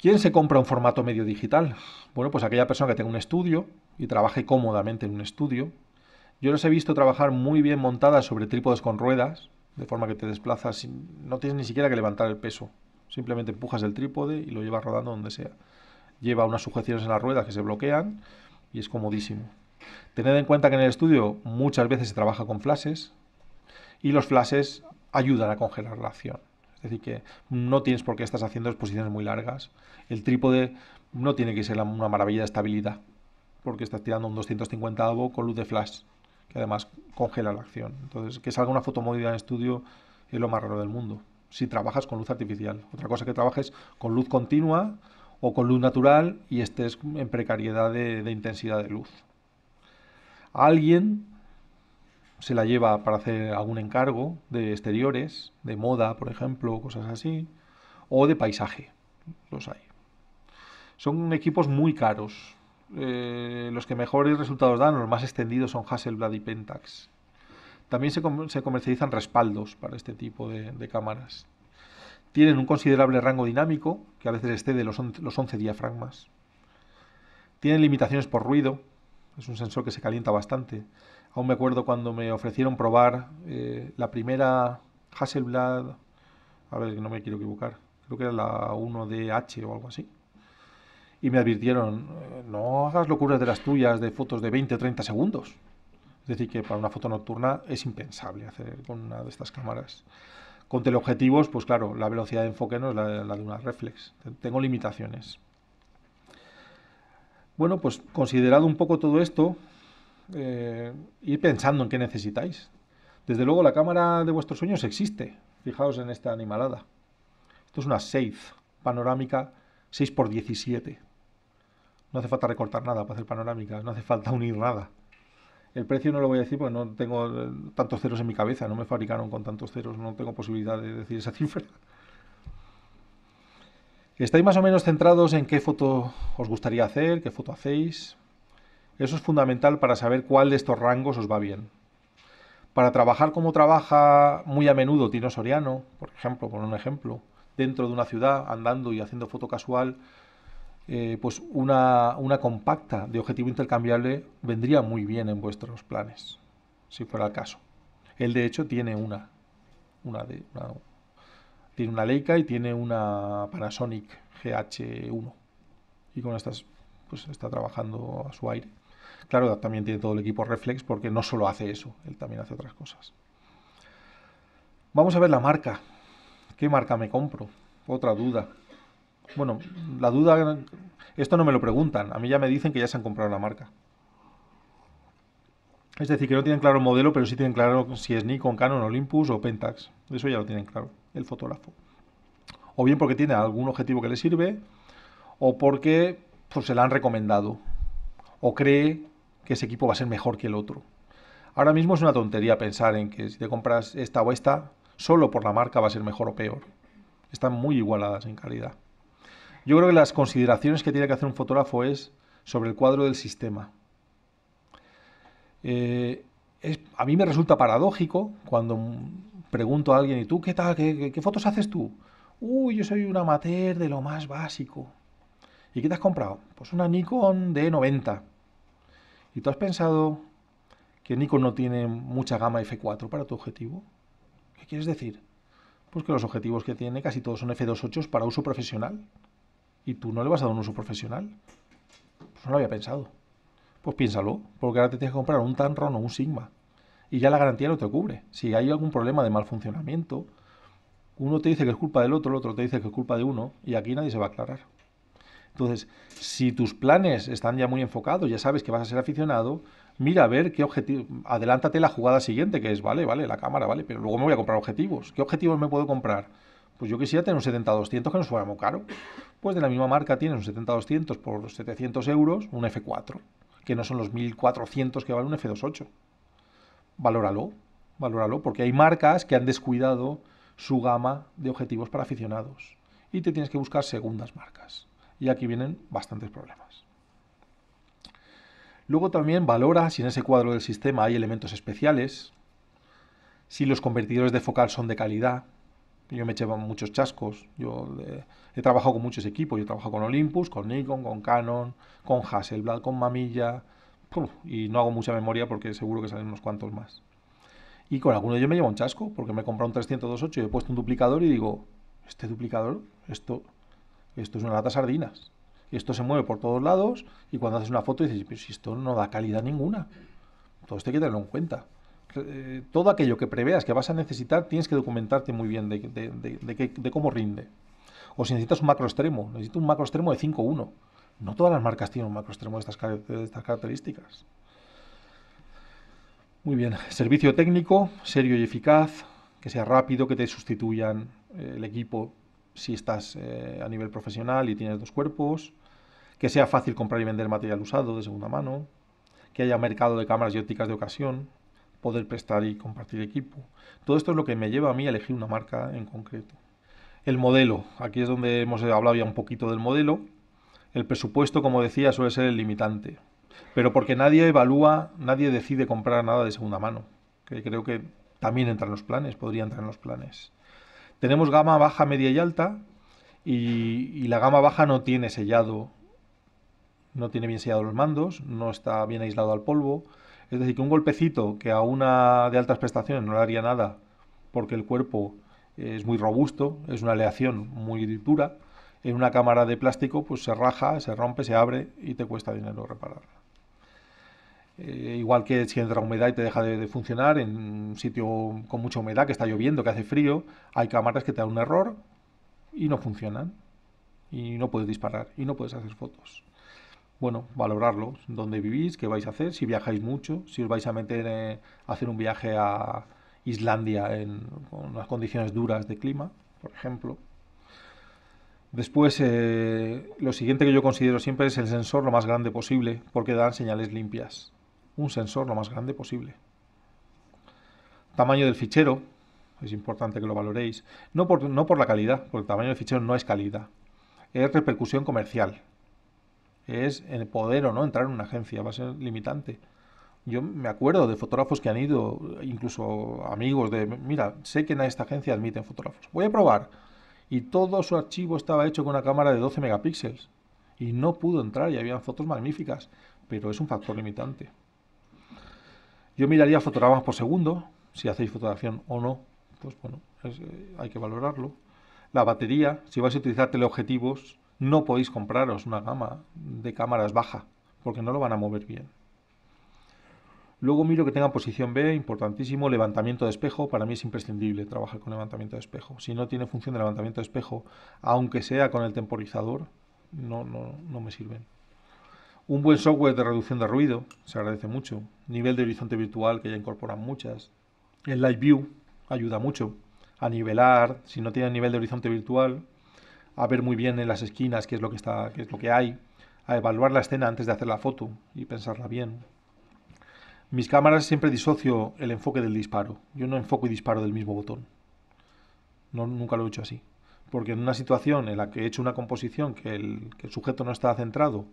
¿Quién se compra un formato medio digital? Bueno, pues aquella persona que tenga un estudio y trabaje cómodamente en un estudio. Yo los he visto trabajar muy bien montadas sobre trípodes con ruedas, de forma que te desplazas, sin, no tienes ni siquiera que levantar el peso. Simplemente empujas el trípode y lo llevas rodando donde sea. Lleva unas sujeciones en las ruedas que se bloquean y es comodísimo. Tened en cuenta que en el estudio muchas veces se trabaja con flashes y los flashes ayudan a congelar la acción. Es decir, que no tienes por qué estás haciendo exposiciones muy largas. El trípode no tiene que ser una maravilla de estabilidad, porque estás tirando un 250 avo con luz de flash, que además congela la acción. Entonces, que salga una foto movida en estudio es lo más raro del mundo, si trabajas con luz artificial. Otra cosa que trabajes con luz continua o con luz natural y estés en precariedad de, de intensidad de luz. Alguien se la lleva para hacer algún encargo de exteriores, de moda, por ejemplo, cosas así, o de paisaje, los hay. Son equipos muy caros. Eh, los que mejores resultados dan, los más extendidos son Hasselblad y Pentax. También se, comercializan respaldos para este tipo de, cámaras. Tienen un considerable rango dinámico, que a veces excede los, los 11 diafragmas. Tienen limitaciones por ruido, es un sensor que se calienta bastante Aún me acuerdo cuando me ofrecieron probar eh, la primera Hasselblad, a ver, no me quiero equivocar, creo que era la 1DH o algo así. Y me advirtieron, eh, no hagas locuras de las tuyas de fotos de 20 o 30 segundos. Es decir, que para una foto nocturna es impensable hacer con una de estas cámaras. Con teleobjetivos, pues claro, la velocidad de enfoque no es la, la de una reflex. Tengo limitaciones. Bueno, pues considerado un poco todo esto, eh, ir pensando en qué necesitáis. Desde luego la cámara de vuestros sueños existe. Fijaos en esta animalada. Esto es una 6 panorámica 6x17. No hace falta recortar nada para hacer panorámica, no hace falta unir nada. El precio no lo voy a decir porque no tengo eh, tantos ceros en mi cabeza, no me fabricaron con tantos ceros, no tengo posibilidad de decir esa cifra. ¿Estáis más o menos centrados en qué foto os gustaría hacer, qué foto hacéis? Eso es fundamental para saber cuál de estos rangos os va bien. Para trabajar como trabaja muy a menudo Tino Soriano, por ejemplo, por un ejemplo, dentro de una ciudad, andando y haciendo foto casual, eh, pues una, compacta de objetivo intercambiable vendría muy bien en vuestros planes, si fuera el caso. Él de hecho tiene una, una una, tiene una Leica y tiene una Panasonic GH1 y con estas pues está trabajando a su aire. Claro, también tiene todo el equipo Reflex porque no solo hace eso, él también hace otras cosas. Vamos a ver la marca. ¿Qué marca me compro? Otra duda. Bueno, la duda, esto no me lo preguntan, a mí ya me dicen que ya se han comprado la marca. Es decir, que no tienen claro el modelo, pero sí tienen claro si es Nikon, Canon, Olympus o Pentax. Eso ya lo tienen claro, el fotógrafo. O bien porque tiene algún objetivo que le sirve, o porque pues, se la han recomendado o cree que ese equipo va a ser mejor que el otro. Ahora mismo es una tontería pensar en que si te compras esta o esta, solo por la marca va a ser mejor o peor. Están muy igualadas en calidad. Yo creo que las consideraciones que tiene que hacer un fotógrafo es sobre el cuadro del sistema. Eh, a mí me resulta paradójico cuando pregunto a alguien, ¿y tú qué ¿Qué, qué fotos haces tú? Uy, yo soy un amateur de lo más básico. ¿Y qué te has comprado? Pues una Nikon D90. ¿Y tú has pensado que Nikon no tiene mucha gama F4 para tu objetivo? ¿Qué quieres decir? Pues que los objetivos que tiene casi todos son F28 para uso profesional. Y tú no le vas a dar un uso profesional. Pues no lo había pensado. Pues piénsalo, porque ahora te tienes que comprar un Tanron o un Sigma. Y ya la garantía no te cubre. Si hay algún problema de mal funcionamiento, uno te dice que es culpa del otro, el otro te dice que es culpa de uno, y aquí nadie se va a aclarar. Entonces, si tus planes están ya muy enfocados, ya sabes que vas a ser aficionado, mira a ver qué objetivo, adelántate la jugada siguiente, que es, vale, vale, la cámara, vale, pero luego me voy a comprar objetivos. ¿Qué objetivos me puedo comprar? Pues yo quisiera tener un 70-200 que no fuera muy caro. Pues de la misma marca tienes un 70-200 por 700 euros, un F4, que no son los 1400 que vale un F28. Valóralo, valóralo, porque hay marcas que han descuidado su gama de objetivos para aficionados y te tienes que buscar segundas marcas y aquí vienen bastantes problemas. Luego también valora si en ese cuadro del sistema hay elementos especiales, si los convertidores de focal son de calidad. Yo me llevo muchos chascos. Yo eh, he trabajado con muchos equipos. Yo trabajado con Olympus, con Nikon, con Canon, con Hasselblad, con Mamilla. y no hago mucha memoria porque seguro que salen unos cuantos más. Y con alguno yo me llevo un chasco porque me he comprado un 302.8 y he puesto un duplicador y digo, este duplicador, esto esto es una lata de sardinas. Esto se mueve por todos lados y cuando haces una foto dices, pero si esto no da calidad ninguna. Todo esto hay que tenerlo en cuenta. Eh, todo aquello que preveas que vas a necesitar, tienes que documentarte muy bien de, de, cómo rinde. O si necesitas un macro extremo, necesitas un macro extremo de 5.1. No todas las marcas tienen un macro extremo estas, de estas características. Muy bien, servicio técnico, serio y eficaz, que sea rápido, que te sustituyan eh, el equipo si estás eh, a nivel profesional y tienes dos cuerpos, que sea fácil comprar y vender material usado de segunda mano, que haya mercado de cámaras y ópticas de ocasión, poder prestar y compartir equipo. Todo esto es lo que me lleva a mí a elegir una marca en concreto. El modelo, aquí es donde hemos hablado ya un poquito del modelo. El presupuesto, como decía, suele ser el limitante, pero porque nadie evalúa, nadie decide comprar nada de segunda mano, que creo que también entra en los planes, podría entrar en los planes. Tenemos gama baja, media y alta, y, la gama baja no tiene sellado, no tiene bien sellado los mandos, no está bien aislado al polvo. Es decir, que un golpecito que a una de altas prestaciones no le haría nada, porque el cuerpo es muy robusto, es una aleación muy dura, en una cámara de plástico pues se raja, se rompe, se abre y te cuesta dinero repararla. Eh, igual que si entra humedad y te deja de, funcionar en un sitio con mucha humedad, que está lloviendo, que hace frío, hay cámaras que te dan un error y no funcionan. Y no puedes disparar y no puedes hacer fotos. Bueno, valorarlo, dónde vivís, qué vais a hacer, si viajáis mucho, si os vais a meter eh, hacer un viaje a Islandia en, con unas condiciones duras de clima, por ejemplo. Después, eh, lo siguiente que yo considero siempre es el sensor lo más grande posible, porque dan señales limpias un sensor lo más grande posible. Tamaño del fichero, es importante que lo valoréis, no por, no por la calidad, porque el tamaño del fichero no es calidad, es repercusión comercial, es el poder o no entrar en una agencia, va a ser limitante. Yo me acuerdo de fotógrafos que han ido, incluso amigos de, mira, sé que en esta agencia admiten fotógrafos, voy a probar. Y todo su archivo estaba hecho con una cámara de 12 megapíxeles. Y no pudo entrar y habían fotos magníficas, pero es un factor limitante. Yo miraría fotogramas por segundo, si hacéis fotografía o no, pues bueno, eh, hay que valorarlo. La batería, si vais a utilizar teleobjetivos, no podéis compraros una gama de cámaras baja, porque no lo van a mover bien. Luego miro que tengan posición B, importantísimo, levantamiento de espejo, para mí es imprescindible trabajar con levantamiento de espejo. Si no tiene función de levantamiento de espejo, aunque sea con el temporizador, no, no, no me sirven. Un buen software de reducción de ruido, se agradece mucho. Nivel de horizonte virtual, que ya incorporan muchas. El Live View ayuda mucho a nivelar, si no tiene nivel de horizonte virtual, a ver muy bien en las esquinas qué es lo que, está, es lo que hay, a evaluar la escena antes de hacer la foto y pensarla bien. Mis cámaras siempre disocio el enfoque del disparo. Yo no enfoco y disparo del mismo botón. nunca lo he hecho así. Porque en una situación en la que he hecho una composición que el, que el sujeto no está centrado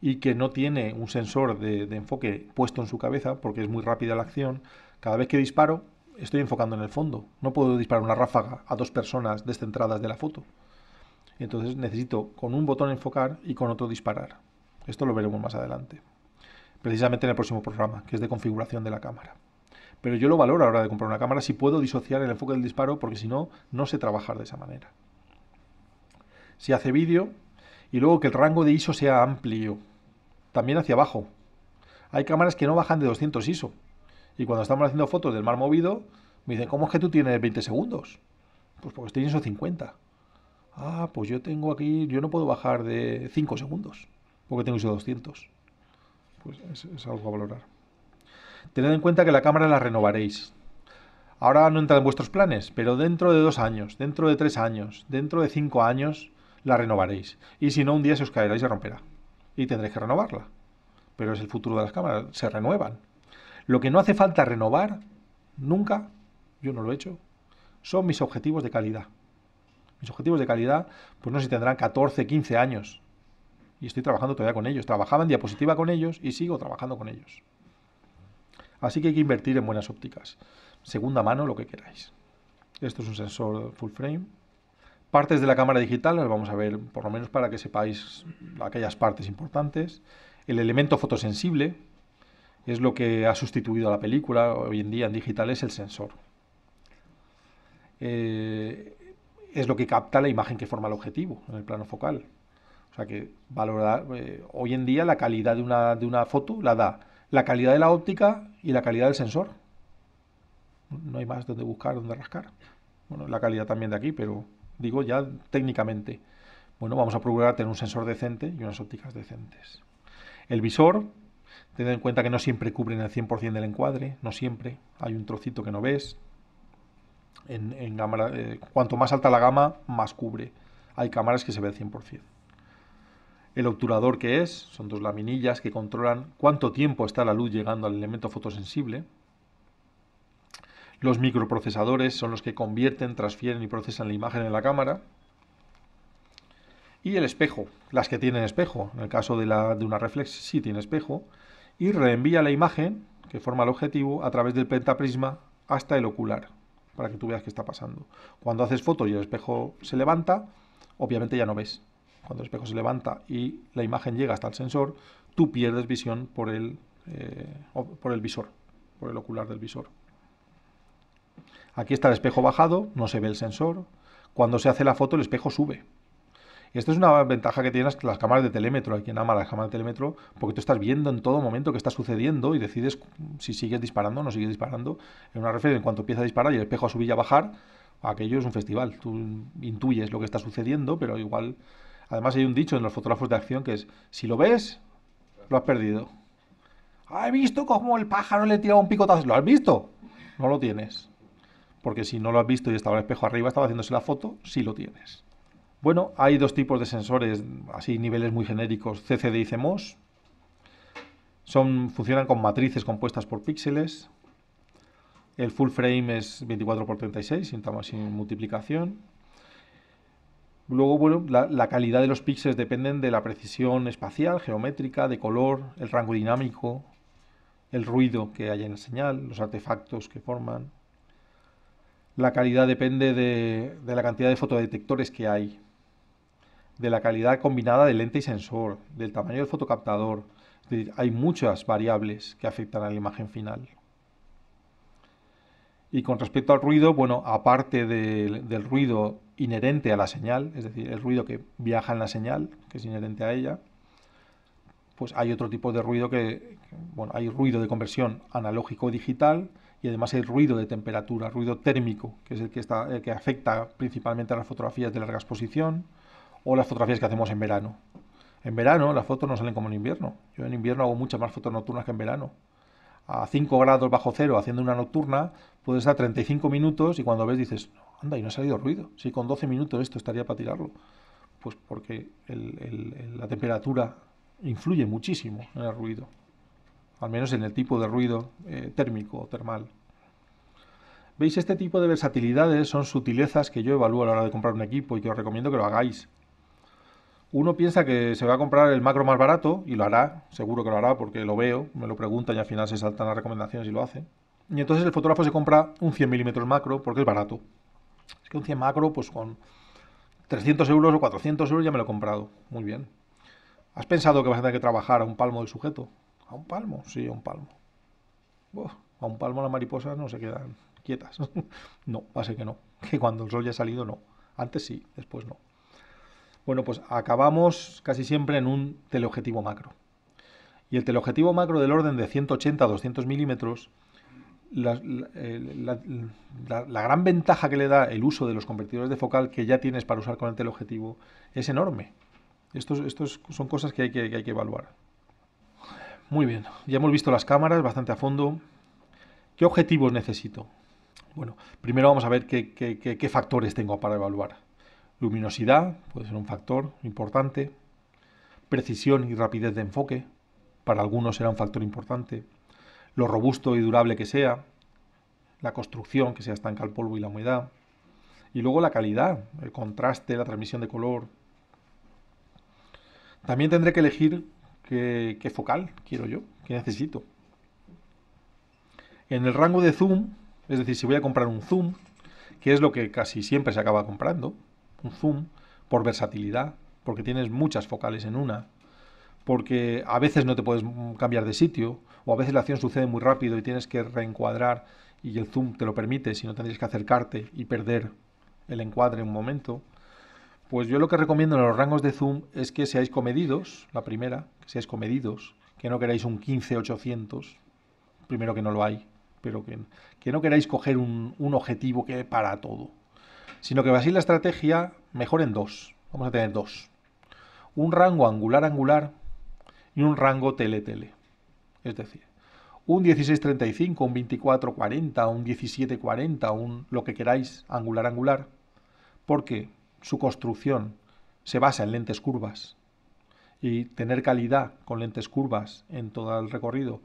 y que no tiene un sensor de, enfoque puesto en su cabeza, porque es muy rápida la acción, cada vez que disparo estoy enfocando en el fondo. No puedo disparar una ráfaga a dos personas descentradas de la foto. Entonces necesito con un botón enfocar y con otro disparar. Esto lo veremos más adelante. Precisamente en el próximo programa, que es de configuración de la cámara. Pero yo lo valoro a la hora de comprar una cámara si puedo disociar el enfoque del disparo, porque si no, no sé trabajar de esa manera. Si hace vídeo, y luego que el rango de ISO sea amplio, también hacia abajo. Hay cámaras que no bajan de 200 ISO. Y cuando estamos haciendo fotos del mar movido, me dicen, ¿cómo es que tú tienes 20 segundos? Pues porque estoy en ISO 50. Ah, pues yo tengo aquí, yo no puedo bajar de 5 segundos, porque tengo ISO 200. Pues es, es algo a valorar. Tened en cuenta que la cámara la renovaréis. Ahora no entra en vuestros planes, pero dentro de dos años, dentro de tres años, dentro de cinco años, la renovaréis. Y si no, un día se os caerá y se romperá y tendréis que renovarla. Pero es el futuro de las cámaras, se renuevan. Lo que no hace falta renovar, nunca, yo no lo he hecho, son mis objetivos de calidad. Mis objetivos de calidad, pues no sé si tendrán 14, 15 años. Y estoy trabajando todavía con ellos. Trabajaba en diapositiva con ellos y sigo trabajando con ellos. Así que hay que invertir en buenas ópticas. Segunda mano, lo que queráis. Esto es un sensor full frame. Partes de la cámara digital, las vamos a ver por lo menos para que sepáis aquellas partes importantes. El elemento fotosensible es lo que ha sustituido a la película, hoy en día en digital es el sensor. Eh, es lo que capta la imagen que forma el objetivo en el plano focal. O sea que valorar, eh, hoy en día la calidad de una, de una foto la da la calidad de la óptica y la calidad del sensor. No hay más donde buscar, donde rascar. Bueno, la calidad también de aquí, pero digo ya técnicamente. Bueno, vamos a procurar tener un sensor decente y unas ópticas decentes. El visor, tened en cuenta que no siempre cubren el 100% del encuadre, no siempre, hay un trocito que no ves. En, cámara, eh, cuanto más alta la gama, más cubre. Hay cámaras que se ve al 100%. El obturador que es, son dos laminillas que controlan cuánto tiempo está la luz llegando al elemento fotosensible. Los microprocesadores son los que convierten, transfieren y procesan la imagen en la cámara. Y el espejo, las que tienen espejo. En el caso de, la, de una reflex sí tiene espejo. Y reenvía la imagen, que forma el objetivo, a través del pentaprisma hasta el ocular, para que tú veas qué está pasando. Cuando haces foto y el espejo se levanta, obviamente ya no ves. Cuando el espejo se levanta y la imagen llega hasta el sensor, tú pierdes visión por el, eh, por el visor, por el ocular del visor. Aquí está el espejo bajado, no se ve el sensor. Cuando se hace la foto, el espejo sube. Y esto es una ventaja que tienen las cámaras de telémetro. Hay quien ama las cámaras de telémetro porque tú estás viendo en todo momento qué está sucediendo y decides si sigues disparando o no sigues disparando. En una referencia en cuanto empieza a disparar y el espejo a subir y a bajar, aquello es un festival. Tú intuyes lo que está sucediendo, pero igual. Además, hay un dicho en los fotógrafos de acción que es: si lo ves, lo has perdido. ¿Has ah, he visto cómo el pájaro le tira un picotazo. ¿Lo has visto? No lo tienes porque si no lo has visto y estaba el espejo arriba, estaba haciéndose la foto, sí lo tienes. Bueno, hay dos tipos de sensores, así niveles muy genéricos, CCD y CMOS. Son, funcionan con matrices compuestas por píxeles. El full frame es 24x36, sin, sin multiplicación. Luego, bueno, la, la calidad de los píxeles dependen de la precisión espacial, geométrica, de color, el rango dinámico, el ruido que haya en la señal, los artefactos que forman. La calidad depende de, la cantidad de fotodetectores que hay, de la calidad combinada de lente y sensor, del tamaño del fotocaptador. Es decir, hay muchas variables que afectan a la imagen final. Y con respecto al ruido, bueno, aparte del ruido inherente a la señal, es decir, el ruido que viaja en la señal, que es inherente a ella, pues hay otro tipo de ruido que, que bueno, hay ruido de conversión analógico-digital y además hay ruido de temperatura, ruido térmico, que es el que, está, que afecta principalmente a las fotografías de larga exposición o las fotografías que hacemos en verano. En verano las fotos no salen como en invierno. Yo en invierno hago muchas más fotos nocturnas que en verano. A 5 grados bajo cero haciendo una nocturna puedes estar 35 minutos y cuando ves dices, anda, y no ha salido ruido. Si con 12 minutos esto estaría para tirarlo. Pues porque la temperatura influye muchísimo en el ruido al menos en el tipo de ruido eh, térmico o termal. ¿Veis? Este tipo de versatilidades son sutilezas que yo evalúo a la hora de comprar un equipo y que os recomiendo que lo hagáis. Uno piensa que se va a comprar el macro más barato y lo hará, seguro que lo hará porque lo veo, me lo preguntan y al final se saltan las recomendaciones y lo hace. Y entonces el fotógrafo se compra un 100 milímetros macro porque es barato. Es que un 100 macro, pues con 300 euros o 400 euros ya me lo he comprado. Muy bien. ¿Has pensado que vas a tener que trabajar a un palmo del sujeto? ¿A un palmo? Sí, a un palmo. a un palmo las mariposas no se quedan quietas. no, pase que no. Que cuando el sol ya ha salido, no. Antes sí, después no. Bueno, pues acabamos casi siempre en un teleobjetivo macro. Y el teleobjetivo macro del orden de 180 a 200 milímetros, la, gran ventaja que le da el uso de los convertidores de focal que ya tienes para usar con el teleobjetivo es enorme. Estos, estos son cosas que, hay que evaluar. Muy bien, ya hemos visto las cámaras bastante a fondo. ¿Qué objetivos necesito? Bueno, primero vamos a ver qué, factores tengo para evaluar. Luminosidad puede ser un factor importante. Precisión y rapidez de enfoque, para algunos será un factor importante. Lo robusto y durable que sea, la construcción, que sea estanca el polvo y la humedad. Y luego la calidad, el contraste, la transmisión de color. También tendré que elegir ¿Qué, focal quiero yo? ¿Qué necesito? En el rango de zoom, es decir, si voy a comprar un zoom, que es lo que casi siempre se acaba comprando, un zoom, por versatilidad, porque tienes muchas focales en una, porque a veces no te puedes cambiar de sitio, o a veces la acción sucede muy rápido y tienes que reencuadrar y el zoom te lo permite, si no tendrías que acercarte y perder el encuadre en un momento. Pues yo lo que recomiendo en los rangos de zoom es que seáis comedidos, la primera, que seáis comedidos, que no queráis un 15-800, primero que no lo hay, pero que, que no queráis coger un, objetivo que para todo, sino que baséis la estrategia mejor en dos, vamos a tener dos, un rango angular-angular y un rango tele-tele, es decir, un 16-35, un 24-40, un 17-40, un lo que queráis angular-angular, porque su construcción se basa en lentes curvas y tener calidad con lentes curvas en todo el recorrido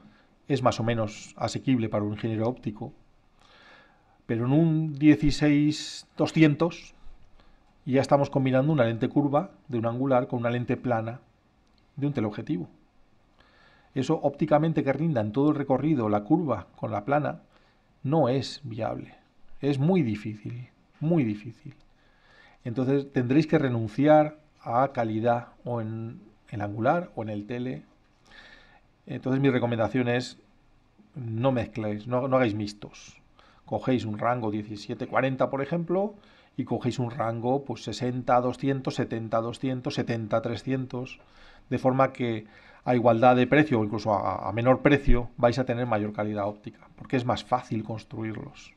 es más o menos asequible para un ingeniero óptico. Pero en un 16200 ya estamos combinando una lente curva de un angular con una lente plana de un teleobjetivo. Eso ópticamente que rinda en todo el recorrido la curva con la plana no es viable. Es muy difícil, muy difícil entonces tendréis que renunciar a calidad o en el angular o en el tele. Entonces mi recomendación es no mezcléis, no, hagáis mixtos. Cogéis un rango 17-40, por ejemplo, y cogéis un rango pues 60 200, 70 200, 70 300, de forma que a igualdad de precio o incluso a menor precio vais a tener mayor calidad óptica, porque es más fácil construirlos.